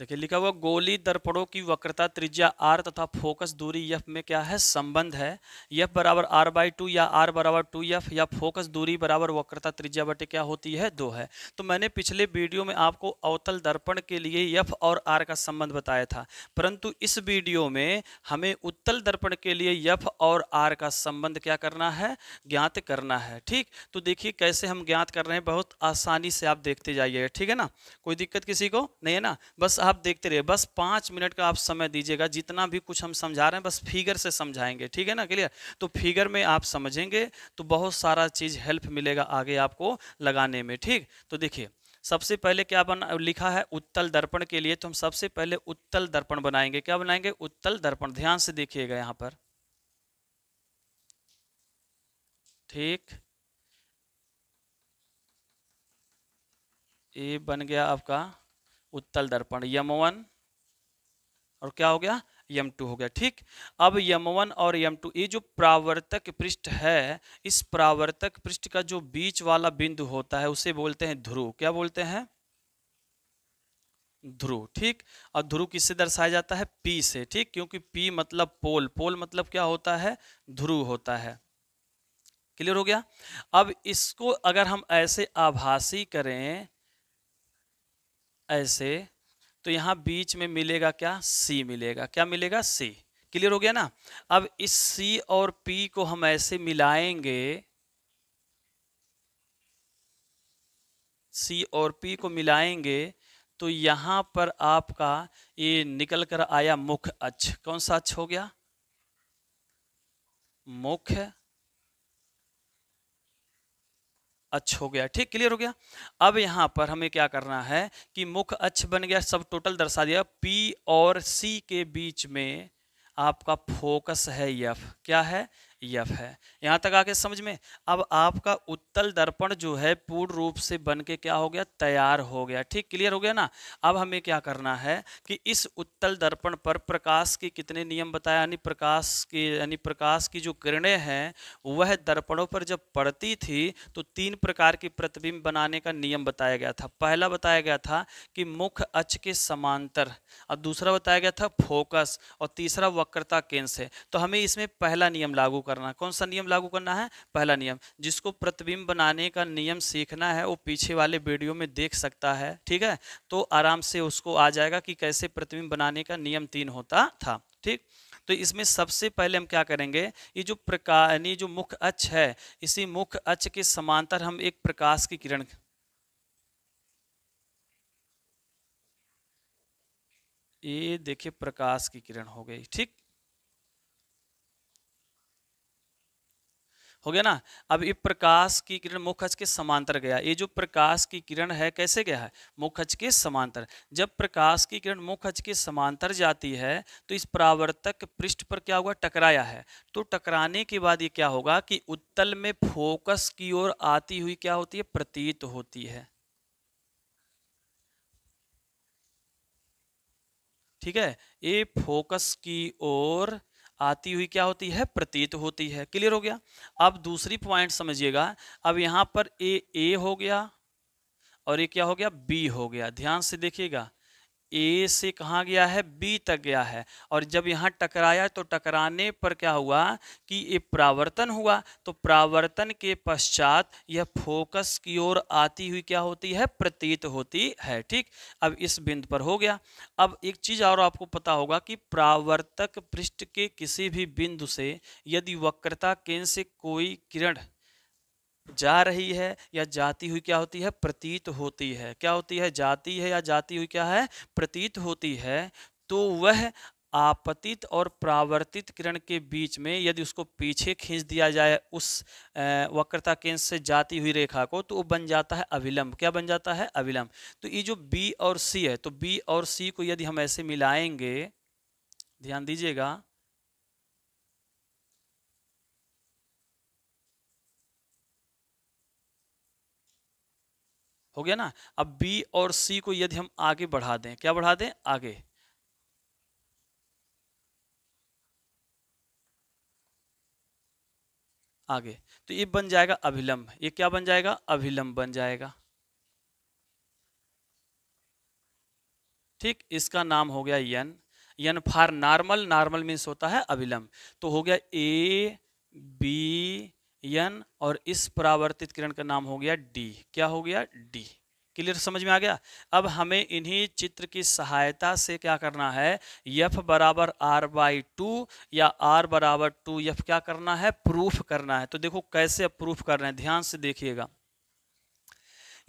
देखिए लिखा हुआ गोली दर्पणों की वक्रता त्रिज्या आर तथा फोकस दूरी यफ में क्या है संबंध है यफ बराबर आर बाई टू या आर बराबर टू यफ या फोकस दूरी बराबर वक्रता त्रिज्या बटे क्या होती है दो है तो मैंने पिछले वीडियो में आपको अवतल दर्पण के लिए यफ और आर का संबंध बताया था परंतु इस वीडियो में हमें उत्तल दर्पण के लिए यफ और आर का संबंध क्या करना है ज्ञात करना है ठीक तो देखिए कैसे हम ज्ञात कर रहे हैं बहुत आसानी से आप देखते जाइए ठीक है ना कोई दिक्कत किसी को नहीं है ना बस आप देखते रहिए बस पाँच मिनट का आप समय दीजिएगा जितना भी कुछ हम समझा रहे हैं बस फिगर से समझाएंगे ठीक है ना क्लियर तो फिगर में आप समझेंगे तो बहुत सारा चीज़ हेल्प मिलेगा आगे आपको लगाने में ठीक तो देखिए सबसे पहले क्या बन लिखा है उत्तल दर्पण के लिए तो हम सबसे पहले उत्तल दर्पण बनाएंगे क्या बनाएंगे उत्तल दर्पण ध्यान से देखिएगा यहाँ पर ठीक ये बन गया आपका उत्तल दर्पण यम वन और क्या हो गया यम टू हो गया ठीक अब यम वन और यम टू ये जो प्रावर्तक पृष्ठ है इस प्रावर्तक पृष्ठ का जो बीच वाला बिंदु होता है उसे बोलते हैं ध्रुव क्या बोलते हैं ध्रुव ठीक और ध्रुव किससे दर्शाया जाता है पी से ठीक क्योंकि पी मतलब पोल पोल मतलब क्या होता है ध्रुव होता है क्लियर हो गया अब इसको अगर हम ऐसे आभासी करें ऐसे तो यहाँ बीच में मिलेगा क्या सी मिलेगा क्या मिलेगा सी क्लियर हो गया ना अब इस सी और पी को हम ऐसे मिलाएंगे सी और पी को मिलाएंगे तो यहाँ पर आपका ये निकल कर आया मुख्य अक्ष कौन सा अक्ष हो गया मुख्य अच्छ हो गया ठीक क्लियर हो गया अब यहाँ पर हमें क्या करना है कि मुख अच्छ बन गया सब टोटल दर्शा दिया पी और सी के बीच में आपका फोकस है यफ क्या है यफ है यहाँ तक आके समझ में अब आपका उत्तल दर्पण जो है पूर्ण रूप से बन के क्या हो गया तैयार हो गया ठीक क्लियर हो गया ना अब हमें क्या करना है कि इस उत्तल दर्पण पर प्रकाश के कितने नियम बताया यानी प्रकाश के यानी प्रकाश की जो किरणें हैं वह दर्पणों पर जब पड़ती थी तो तीन प्रकार की प्रतिबिंब बनाने का नियम बताया गया था पहला बताया गया था कि मुख अच के समांतर और दूसरा बताया गया था फोकस और तीसरा वक्रता केंद्र से तो हमें इसमें पहला नियम लागू करना कौन सा नियम लागू करना है पहला नियम जिसको प्रतिबिंब बनाने का नियम सीखना है वो पीछे वाले वीडियो में देख सकता है ठीक है तो आराम से उसको आ जाएगा कि कैसे प्रतिबिंब बनाने का नियम तीन होता था ठीक तो इसमें सबसे पहले हम क्या करेंगे ये जो प्रकाश यानी जो मुख्य अच्छ है इसी मुख्य अच्छ के समांतर हम एक प्रकाश की किरण ये देखिए प्रकाश की किरण हो गई ठीक हो गया ना अब ये प्रकाश की किरण मुखज के समांतर गया ये जो प्रकाश की किरण है कैसे गया है मुखज के समांतर जब प्रकाश की किरण मुखज के समांतर जाती है तो इस परावर्तक पृष्ठ पर क्या हुआ टकराया है तो टकराने के बाद ये क्या होगा कि उत्तल में फोकस की ओर आती हुई क्या होती है प्रतीत होती है ठीक है ये फोकस की ओर आती हुई क्या होती है प्रतीत होती है क्लियर हो गया अब दूसरी पॉइंट समझिएगा अब यहाँ पर ए ए हो गया और ये क्या हो गया बी हो गया ध्यान से देखिएगा ए से कहाँ गया है बी तक गया है और जब यहाँ टकराया तो टकराने पर क्या हुआ कि ये प्रावर्तन हुआ तो प्रावर्तन के पश्चात यह फोकस की ओर आती हुई क्या होती है प्रतीत होती है ठीक अब इस बिंदु पर हो गया अब एक चीज़ और आपको पता होगा कि प्रावर्तक पृष्ठ के किसी भी बिंदु से यदि वक्रता केंद्र से कोई किरण जा रही है या जाती हुई क्या होती है प्रतीत होती है क्या होती है जाती है या जाती हुई क्या है प्रतीत होती है तो वह आपतित और प्रावर्तित किरण के बीच में यदि उसको पीछे खींच दिया जाए उस वक्रता केंद्र से जाती हुई रेखा को तो वो बन जाता है अविलंब क्या बन जाता है अविलंब तो ये जो बी और सी है तो बी और सी को यदि हम ऐसे मिलाएंगे ध्यान दीजिएगा हो गया ना अब बी और सी को यदि हम आगे बढ़ा दें क्या बढ़ा दें आगे आगे तो ये बन जाएगा अभिलंब ये क्या बन जाएगा अभिलंब बन जाएगा ठीक इसका नाम हो गया N N for normal normal means होता है अभिलंब तो हो गया ए बी एन और इस परावर्तित किरण का नाम हो गया डी क्या हो गया डी क्लियर समझ में आ गया अब हमें इन्हीं चित्र की सहायता से क्या करना है यफ बराबर आर बाई टू या आर बराबर टू यफ क्या करना है प्रूफ करना है तो देखो कैसे अब प्रूफ रहे हैं ध्यान से देखिएगा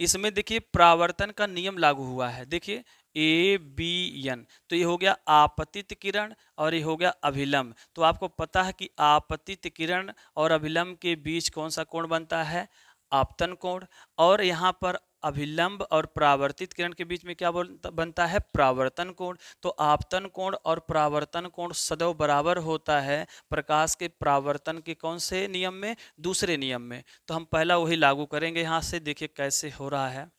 इसमें देखिए प्रावर्तन का नियम लागू हुआ है देखिए ए बी एन तो ये हो गया आपतित किरण और ये हो गया अभिलंब तो आपको पता है कि आपतित किरण और अभिलंब के बीच कौन सा कोण बनता है आपतन कोण और यहाँ पर अभिलंब और प्रावर्तित किरण के बीच में क्या बनता है प्रावर्तन कोण तो आपतन कोण और प्रावर्तन कोण सदैव बराबर होता है प्रकाश के प्रावर्तन के कौन से नियम में दूसरे नियम में तो हम पहला वही लागू करेंगे यहाँ से देखिए कैसे हो रहा है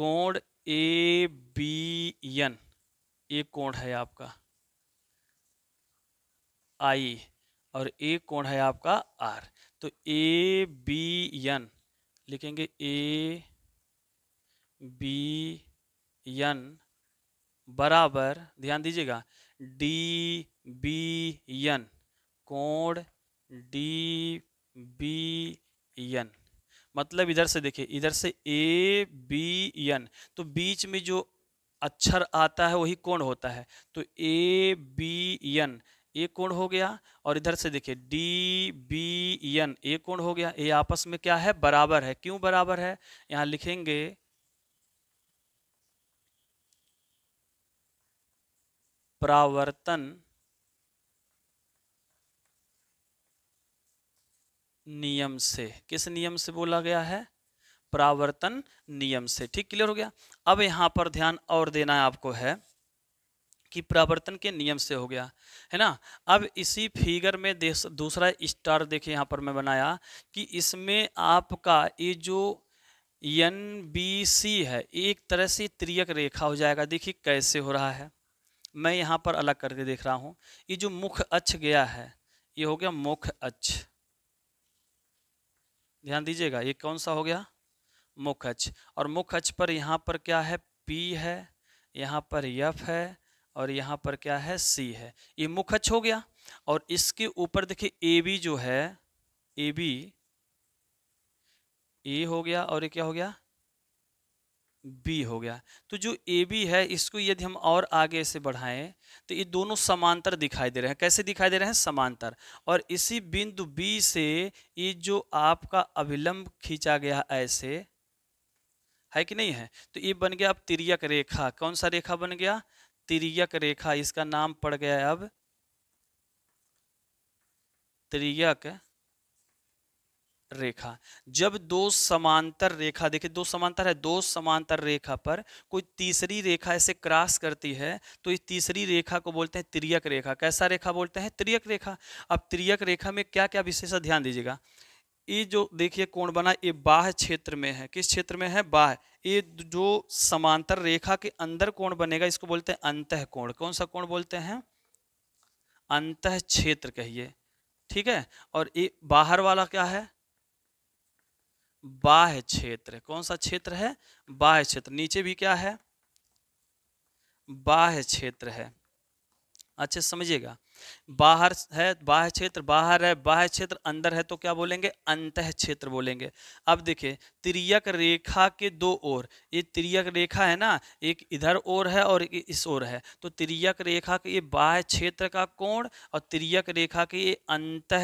कोण ए बी एन एक कोण है आपका आई और एक कोण है आपका आर तो ए बी एन लिखेंगे ए बी एन बराबर ध्यान दीजिएगा डी बी एन कोण डी बी एन मतलब इधर से देखिए इधर से ए बी एन तो बीच में जो अक्षर आता है वही कोण होता है तो ए बी एन ए कोण हो गया और इधर से देखिए डी बी एन ए कोण हो गया ये आपस में क्या है बराबर है क्यों बराबर है यहाँ लिखेंगे प्रावर्तन नियम से किस नियम से बोला गया है प्रावर्तन नियम से ठीक क्लियर हो गया अब यहाँ पर ध्यान और देना है आपको है कि प्रावर्तन के नियम से हो गया है ना अब इसी फिगर में दूसरा स्टार देखिए यहाँ पर मैं बनाया कि इसमें आपका ये जो एन बी सी है एक तरह से त्रियक रेखा हो जाएगा देखिए कैसे हो रहा है मैं यहाँ पर अलग करके देख रहा हूँ ये जो मुख अच्छ गया है ये हो गया मुख अच्छ ध्यान दीजिएगा ये कौन सा हो गया मुख अच और मुख अच पर यहाँ पर क्या है पी है यहाँ पर यफ है और यहाँ पर क्या है सी है ये मुख अच हो गया और इसके ऊपर देखिए ए बी जो है ए बी ए हो गया और ये क्या हो गया बी हो गया तो जो ए बी है इसको यदि हम और आगे से बढ़ाएं तो ये दोनों समांतर दिखाई दे रहे हैं कैसे दिखाई दे रहे हैं समांतर और इसी बिंदु बी से ये जो आपका अभिलंब खींचा गया ऐसे है कि नहीं है तो ये बन गया अब तिरियक रेखा कौन सा रेखा बन गया तिरियक रेखा इसका नाम पड़ गया अब तिरियक रेखा जब दो समांतर रेखा देखिए दो समांतर है दो समांतर रेखा पर कोई तीसरी रेखा ऐसे क्रॉस करती है तो इस तीसरी रेखा को बोलते हैं त्रियक रेखा कैसा रेखा बोलते हैं त्रियक रेखा अब त्रियक रेखा में क्या क्या विशेष ध्यान दीजिएगा ये जो देखिए कोण बना ये बाह क्षेत्र में है किस क्षेत्र में है बाह ये जो समांतर रेखा के अंदर कोण बनेगा इसको बोलते हैं अंत कोण कौन सा कोण बोलते हैं अंत क्षेत्र कहिए ठीक है और ये बाहर वाला क्या है बाह्य क्षेत्र कौन सा क्षेत्र है बाह्य क्षेत्र नीचे भी क्या है बाह्य क्षेत्र है अच्छे समझिएगा बाहर है बाह्य क्षेत्र बाहर है बाह्य क्षेत्र अंदर है तो क्या बोलेंगे अंत क्षेत्र बोलेंगे अब देखिए त्रियक रेखा के दो ओर ये त्रियक रेखा है ना एक इधर ओर है और एक इस ओर है तो त्रियक रेखा के ये बाह्य क्षेत्र का कोण और त्रियक रेखा के ये अंत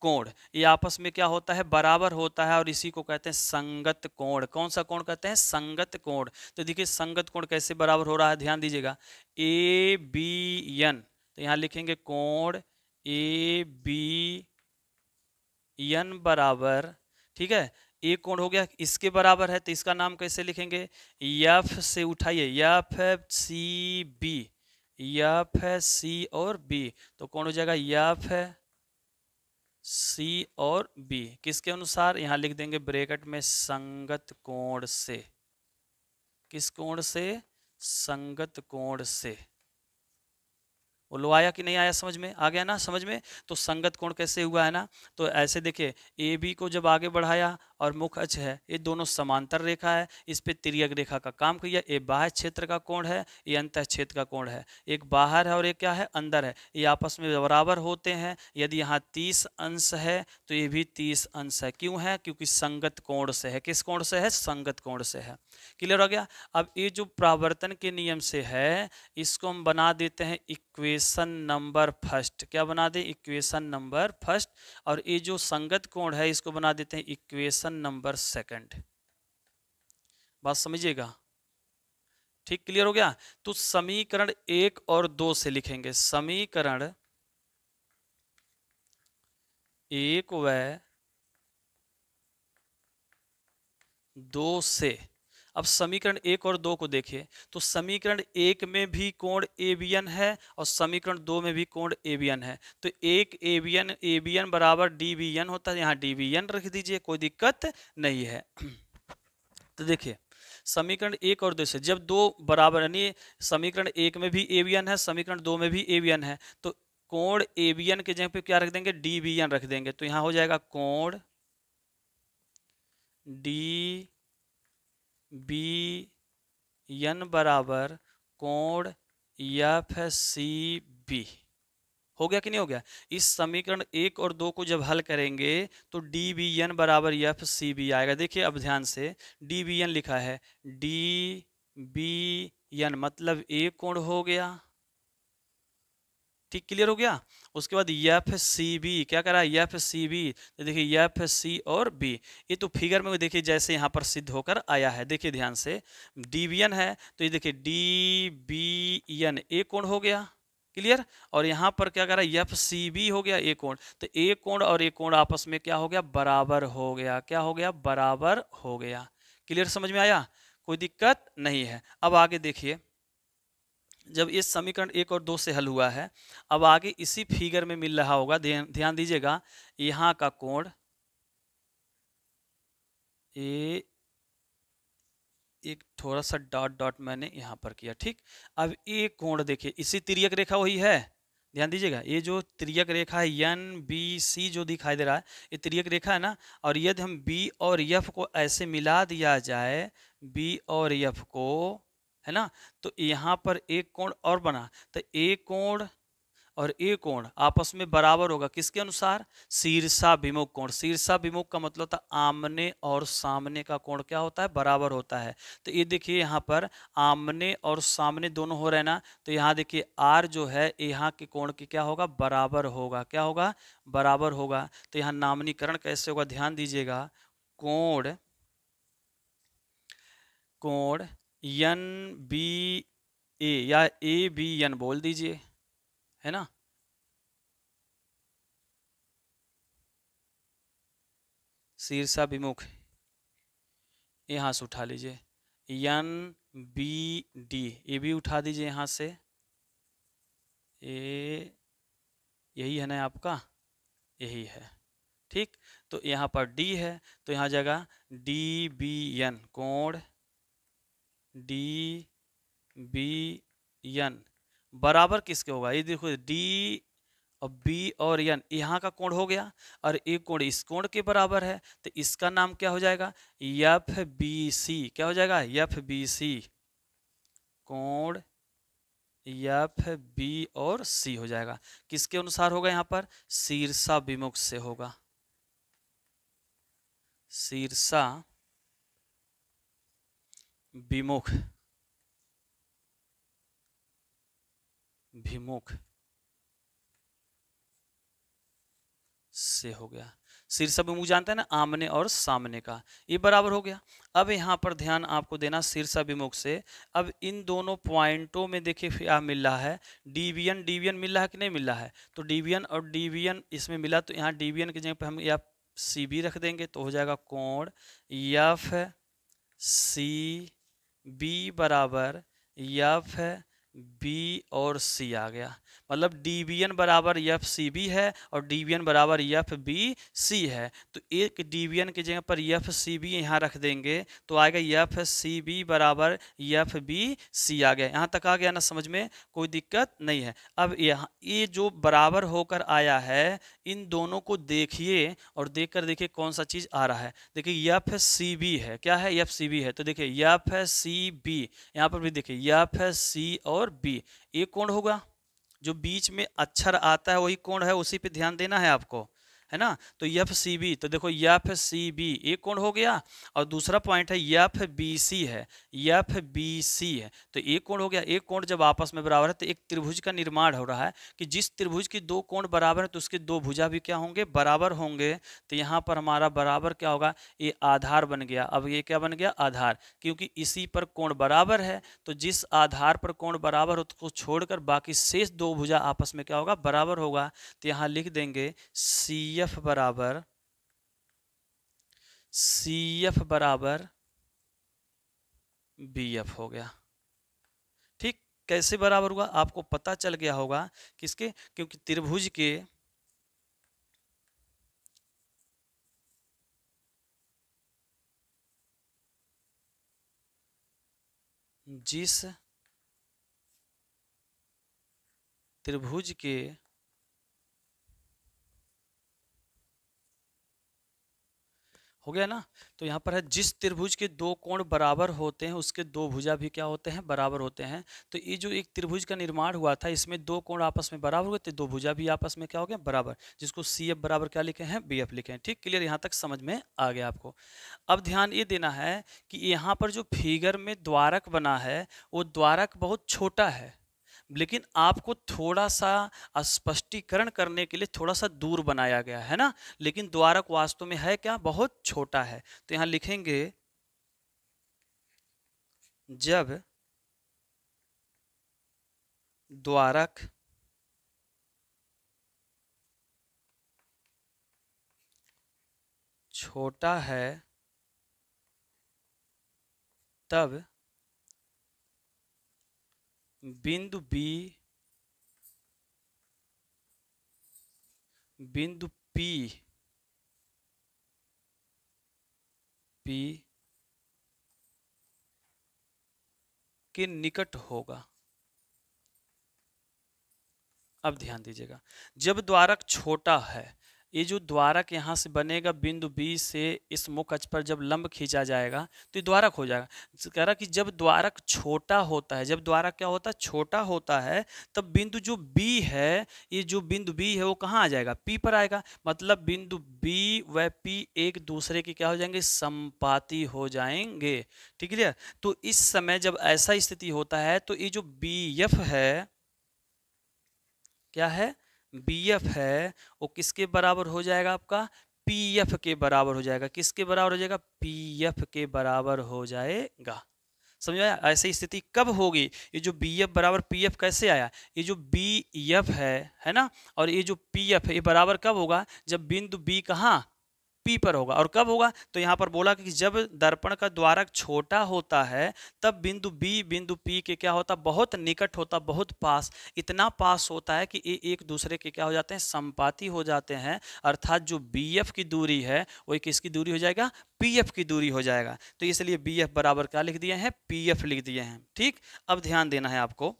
कोण ये आपस में क्या होता है बराबर होता है और इसी को कहते हैं संगत कोण कौन सा कोण कहते हैं संगत कोण तो देखिए संगत कोण कैसे बराबर हो रहा है ध्यान दीजिएगा ए बी एन तो यहाँ लिखेंगे कोण ए बी एन बराबर ठीक है ए कोण हो गया इसके बराबर है तो इसका नाम कैसे लिखेंगे यफ से उठाइए F C B F C और बी तो कौन हो जाएगा यफ है सी और बी किसके अनुसार यहाँ लिख देंगे ब्रेकेट में संगत कोण से किस कोण से संगत कोण से वो लो आया कि नहीं आया समझ में आ गया ना समझ में तो संगत कोण कैसे हुआ है ना तो ऐसे देखिए ए बी को जब आगे बढ़ाया और मुख अच है ये दोनों समांतर रेखा है इस पर तिरक रेखा का काम किया ये बाह्य क्षेत्र का कोण है ये अंत क्षेत्र का कोण है एक बाहर है और एक क्या है अंदर है ये आपस में बराबर होते हैं यदि यहाँ तीस अंश है तो ये भी तीस अंश है क्यों है क्योंकि संगत कोण से है किस कोण से है संगत कोण से है क्लियर हो गया अब ये जो प्रावर्तन के नियम से है इसको हम बना देते हैं इक्वे इक्वेशन नंबर फर्स्ट क्या बना दें इक्वेशन नंबर फर्स्ट और ये जो संगत कोण है इसको बना देते हैं इक्वेशन नंबर सेकंड बात समझिएगा ठीक क्लियर हो गया तो समीकरण एक और दो से लिखेंगे समीकरण एक व दो से अब समीकरण एक और दो को देखिए तो समीकरण एक में भी कोण एवियन है और समीकरण दो में भी कोण एवियन है तो एक एवियन एबियन बराबर एन होता है यहाँ एन रख दीजिए कोई दिक्कत नहीं है तो देखिए समीकरण एक और दो से जब दो बराबर यानी समीकरण एक में भी एवियन है समीकरण दो में भी एवियन है तो कोण एवियन के जगह पे क्या रख देंगे डीबीएन रख देंगे तो यहाँ हो जाएगा कोण डी बी एन बराबर कोण एफ सी बी हो गया कि नहीं हो गया इस समीकरण एक और दो को जब हल करेंगे तो डी बी एन बराबर एफ सी बी आएगा देखिए अब ध्यान से डी बी एन लिखा है डी बी एन मतलब ए कोण हो गया ठीक क्लियर हो गया उसके बाद यफ सी बी क्या करा यफ सी बी तो देखिए यफ सी और बी ये तो फिगर में देखिए जैसे यहाँ पर सिद्ध होकर आया है देखिए ध्यान से डी बी एन है तो ये देखिए डी बी एन ए कोण हो गया क्लियर और यहाँ पर क्या करा यफ सी बी हो गया ए कोण तो ए कोण और ए कोण आपस में क्या हो गया बराबर हो गया क्या हो गया बराबर हो गया क्लियर समझ में आया कोई दिक्कत नहीं है अब आगे देखिए जब ये समीकरण एक और दो से हल हुआ है अब आगे इसी फिगर में मिल रहा होगा ध्यान दीजिएगा यहाँ का कोण ए एक थोड़ा सा डॉट डॉट मैंने यहाँ पर किया ठीक अब ये कोण देखिए इसी त्रियक रेखा वही है ध्यान दीजिएगा ये जो त्रियक रेखा है एन बी सी जो दिखाई दे रहा है ये त्रियक रेखा है ना और यदि हम बी और यफ को ऐसे मिला दिया जाए बी और यफ को है ना तो यहाँ पर एक कोण और बना तो एक कोण और एक कोण आपस में बराबर होगा किसके अनुसार शीर्षा विमुख कोण विमुख का मतलब था आमने और सामने का कोण क्या होता है बराबर होता है तो ये देखिए यहाँ पर आमने और सामने दोनों हो रहे ना तो यहाँ देखिए आर जो है यहाँ के कोण की क्या होगा बराबर होगा क्या होगा बराबर होगा तो यहाँ नामनीकरण कैसे होगा ध्यान दीजिएगा कोण कोण एन बी ए या ए बी एन बोल दीजिए है ना शीर्षा विमुख यहाँ से उठा लीजिए एन बी डी ये भी उठा दीजिए यहाँ से ए यही है ना आपका यही है ठीक तो यहाँ पर डी है तो यहाँ जगह डी बी एन कोण डी बी एन बराबर किसके होगा ये देखो डी और बी और एन यहाँ का कोण हो गया और ये कोण इस कोण के बराबर है तो इसका नाम क्या हो जाएगा यफ बी सी क्या हो जाएगा यफ बी सी कोण यफ बी और सी हो जाएगा किसके अनुसार होगा यहाँ पर शीर्षा विमुख से होगा शीर्षा विमुख विमुख से हो गया शीर्ष विमुख जानते हैं ना आमने और सामने का ये बराबर हो गया अब यहां पर ध्यान आपको देना शीर्ष विमुख से अब इन दोनों पॉइंटों में देखिए क्या मिल रहा है डीवीएन डीवीएन मिल रहा है कि नहीं मिल रहा है तो डीवीएन और डीवीएन इसमें मिला तो यहाँ डीवीएन की जगह पर हम या सी बी रख देंगे तो हो जाएगा कोण यफ सी बी बराबर यफ बी और सी आ गया मतलब डी बी एन बराबर यफ सी बी है और डी बी एन बराबर यफ बी सी है तो एक डी बी एन की जगह पर यफ सी बी यहाँ रख देंगे तो आएगा यफ सी बी बराबर यफ बी सी आ गया यहाँ तक आ गया ना समझ में कोई दिक्कत नहीं है अब यहाँ ये जो बराबर होकर आया है इन दोनों को देखिए और देख कर देखिए कौन सा चीज़ आ रहा है देखिए यफ सी बी है क्या है यफ सी बी है तो देखिए यफ सी बी यहाँ पर भी देखिए यफ सी और और बी ये कोण होगा जो बीच में अक्षर आता है वही कोण है उसी पे ध्यान देना है आपको है ना तो यफ सी बी तो देखो यफ सी बी एक कोण हो गया और दूसरा पॉइंट है यफ बी सी है यफ बी सी है तो एक कोण हो गया एक कोण जब आपस में बराबर है तो एक त्रिभुज का निर्माण हो रहा है कि जिस त्रिभुज की दो कोण बराबर है तो उसके दो भुजा भी क्या होंगे बराबर होंगे तो यहाँ पर हमारा बराबर क्या होगा ये आधार बन गया अब ये क्या बन गया आधार क्योंकि इसी पर कोण बराबर है तो जिस आधार पर कोण बराबर तो उसको छोड़कर बाकी शेष दो भुजा आपस में क्या होगा बराबर होगा तो यहाँ लिख देंगे सी एफ बराबर सी एफ बराबर बी एफ हो गया ठीक कैसे बराबर हुआ आपको पता चल गया होगा किसके क्योंकि त्रिभुज के जिस त्रिभुज के हो गया ना तो यहाँ पर है जिस त्रिभुज के दो कोण बराबर होते हैं उसके दो भुजा भी क्या होते हैं बराबर होते हैं तो ये जो एक त्रिभुज का निर्माण हुआ था इसमें दो कोण आपस में बराबर हुए थे दो भुजा भी आपस में क्या हो गया बराबर जिसको सी एफ बराबर क्या लिखे हैं बी एफ लिखे हैं ठीक क्लियर यहाँ तक समझ में आ गया आपको अब ध्यान ये देना है कि यहाँ पर जो फिगर में द्वारक बना है वो द्वारक बहुत छोटा है लेकिन आपको थोड़ा सा स्पष्टीकरण करने के लिए थोड़ा सा दूर बनाया गया है ना लेकिन द्वारक वास्तव में है क्या बहुत छोटा है तो यहां लिखेंगे जब द्वारक छोटा है तब बिंदु बी बिंदु पी पी के निकट होगा अब ध्यान दीजिएगा जब द्वारक छोटा है ये जो द्वारक यहाँ से बनेगा बिंदु बी से इस मुख पर जब लंब खींचा जाएगा तो ये द्वारक हो जाएगा कह रहा कि जब द्वारक छोटा होता है जब द्वारक क्या होता है छोटा होता है तब बिंदु जो बी है ये जो बिंदु बी है वो कहाँ आ जाएगा पी पर आएगा मतलब बिंदु बी व पी एक दूसरे के क्या हो जाएंगे संपाति हो जाएंगे ठीक है तो इस समय जब ऐसा स्थिति होता है तो ये जो बी एफ है क्या है बी एफ है वो किसके बराबर हो जाएगा आपका पी एफ के बराबर हो जाएगा किसके बराबर हो जाएगा पी एफ के बराबर हो जाएगा समझ आया ऐसी स्थिति कब होगी ये जो बी एफ बराबर पी एफ कैसे आया ये जो बी एफ है है ना और ये जो पी एफ है ये बराबर कब होगा जब बिंदु बी कहाँ पी पर होगा और कब होगा तो यहाँ पर बोला कि जब दर्पण का द्वारक छोटा होता है तब बिंदु बी बिंदु पी के क्या होता बहुत निकट होता बहुत पास इतना पास होता है कि ए, एक दूसरे के क्या हो जाते हैं संपाती हो जाते हैं अर्थात जो बी एफ की दूरी है वो किसकी दूरी हो जाएगा पी एफ की दूरी हो जाएगा तो इसलिए बी एफ बराबर क्या लिख दिए हैं पी एफ लिख दिए हैं ठीक अब ध्यान देना है आपको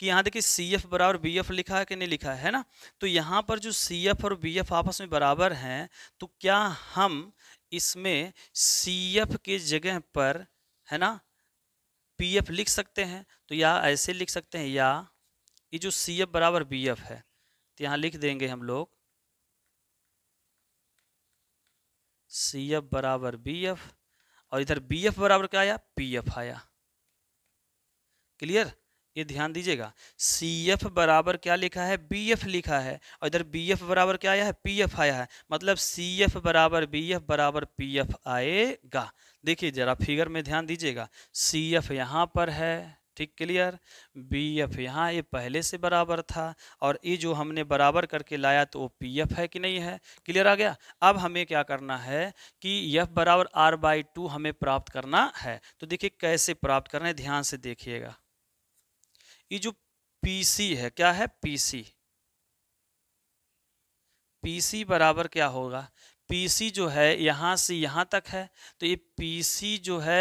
कि यहाँ देखिए सी एफ बराबर बी एफ लिखा है कि नहीं लिखा है, ना तो यहाँ पर जो सी एफ और बी एफ आपस में बराबर हैं तो क्या हम इसमें सी एफ के जगह पर है ना पी एफ लिख सकते हैं तो या ऐसे लिख सकते हैं या ये जो सी एफ बराबर बी एफ है तो यहाँ लिख देंगे हम लोग सी एफ बराबर बी एफ और इधर बी एफ बराबर क्या आया पी एफ आया क्लियर ये ध्यान दीजिएगा सी एफ बराबर क्या लिखा है बी एफ लिखा है और इधर बी एफ बराबर क्या आया है पी एफ आया है मतलब सी एफ बराबर बी एफ बराबर पी एफ आएगा देखिए जरा फिगर में ध्यान दीजिएगा सी एफ यहाँ पर है ठीक क्लियर बी एफ यहाँ ये पहले से बराबर था और ये जो हमने बराबर करके लाया तो वो पी एफ है कि नहीं है क्लियर आ गया अब हमें क्या करना है कि यफ बराबर आर बाई टू हमें प्राप्त करना है तो देखिए कैसे प्राप्त करना है ध्यान से देखिएगा ये जो पीसी है क्या है पीसी पीसी बराबर क्या होगा पीसी जो है यहां से यहां तक है तो ये पीसी जो है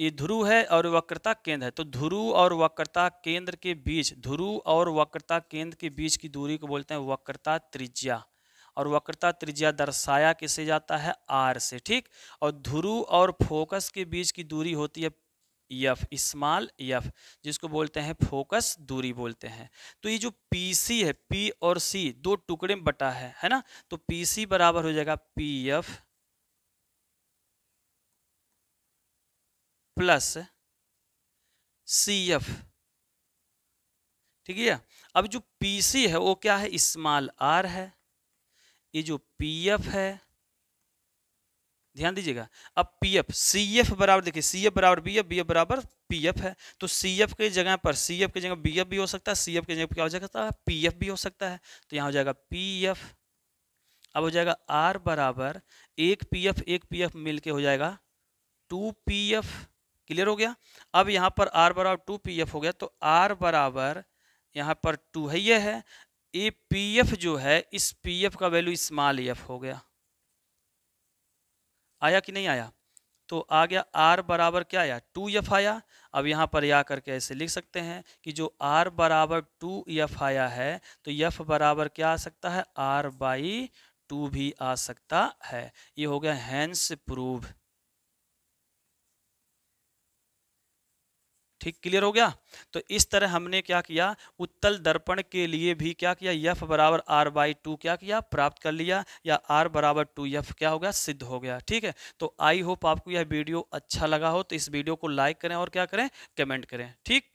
ये ध्रुव है और वक्रता केंद्र है तो ध्रुव और वक्रता केंद्र के बीच ध्रुव और वक्रता केंद्र के बीच की दूरी को बोलते हैं वक्रता त्रिज्या और वक्रता त्रिज्या दर्शाया किसे जाता है आर से ठीक और ध्रुव और फोकस के बीच की दूरी होती है यफ स्मॉल यफ जिसको बोलते हैं फोकस दूरी बोलते हैं तो ये जो पी सी है पी और सी दो टुकड़े में बटा है है ना तो पीसी बराबर हो जाएगा P F plus C F ठीक है अब जो पी सी है वो क्या है स्मॉल आर है ये जो पी एफ है ध्यान दीजिएगा अब पी एफ सी एफ बराबर देखिए सी एफ बराबर बी एफ बी एफ बराबर पी एफ है तो सी एफ की जगह पर सी एफ की जगह बी एफ भी हो सकता है सी एफ की जगह क्या हो सकता है पी एफ भी हो सकता है तो यहाँ हो जाएगा पी एफ अब हो जाएगा आर बराबर एक पी एफ एक पी एफ मिल के हो जाएगा टू पी एफ क्लियर हो गया अब यहाँ पर आर बराबर टू पी एफ हो गया तो आर बराबर यहाँ पर टू है ये है ए पी एफ जो है इस पी एफ का वैल्यू स्मॉल एफ हो गया आया कि नहीं आया तो आ गया आर बराबर क्या आया टू एफ आया अब यहाँ पर या करके ऐसे लिख सकते हैं कि जो आर बराबर टू एफ आया है तो यफ बराबर क्या आ सकता है आर बाई टू भी आ सकता है ये हो गया हैंस प्रूव ठीक क्लियर हो गया तो इस तरह हमने क्या किया उत्तल दर्पण के लिए भी क्या किया यफ बराबर आर बाई टू क्या किया प्राप्त कर लिया या आर बराबर टू यफ क्या हो गया सिद्ध हो गया ठीक है तो आई होप आपको यह वीडियो अच्छा लगा हो तो इस वीडियो को लाइक करें और क्या करें कमेंट करें ठीक